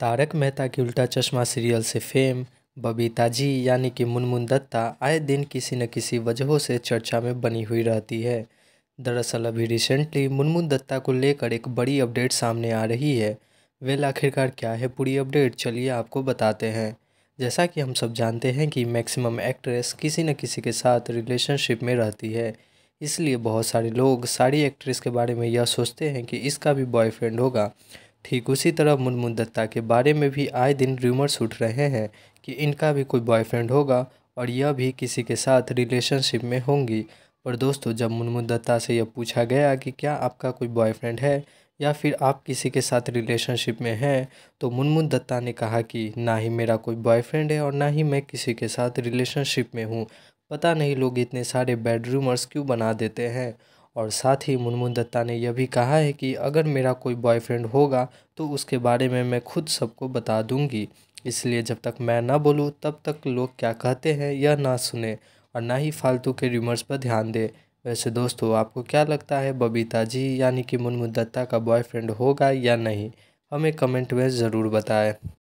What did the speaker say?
तारक मेहता की उल्टा चश्मा सीरियल से फेम बबीता जी यानी कि मुनमुन दत्ता आए दिन किसी न किसी वजहों से चर्चा में बनी हुई रहती है दरअसल अभी रिसेंटली मुनमुन दत्ता को लेकर एक बड़ी अपडेट सामने आ रही है वेल आखिरकार क्या है पूरी अपडेट चलिए आपको बताते हैं जैसा कि हम सब जानते हैं कि मैक्सिमम एक्ट्रेस किसी न किसी के साथ रिलेशनशिप में रहती है इसलिए बहुत सारे लोग सारी एक्ट्रेस के बारे में यह सोचते हैं कि इसका भी बॉयफ्रेंड होगा ठीक उसी तरह मुनमुन दत्ता के बारे में भी आए दिन रूमर्स उठ रहे हैं कि इनका भी कोई बॉयफ्रेंड होगा और यह भी किसी के साथ रिलेशनशिप में होंगी पर दोस्तों जब मुनमुन दत्ता से यह पूछा गया कि क्या आपका कोई बॉयफ्रेंड है या फिर आप किसी के साथ रिलेशनशिप में हैं तो मुनमुन दत्ता ने कहा कि ना ही मेरा कोई बॉयफ्रेंड है और ना ही मैं किसी के साथ रिलेशनशिप में हूँ पता नहीं लोग इतने सारे बैड रूमर्स क्यों बना देते हैं और साथ ही मुनमुन दत्ता ने यह भी कहा है कि अगर मेरा कोई बॉयफ्रेंड होगा तो उसके बारे में मैं खुद सबको बता दूंगी इसलिए जब तक मैं ना बोलूँ तब तक लोग क्या कहते हैं यह ना सुने और ना ही फालतू के रूमर्स पर ध्यान दें वैसे दोस्तों आपको क्या लगता है बबीता जी यानी कि मुनमुन दत्ता का बॉयफ्रेंड होगा या नहीं हमें कमेंट में ज़रूर बताएं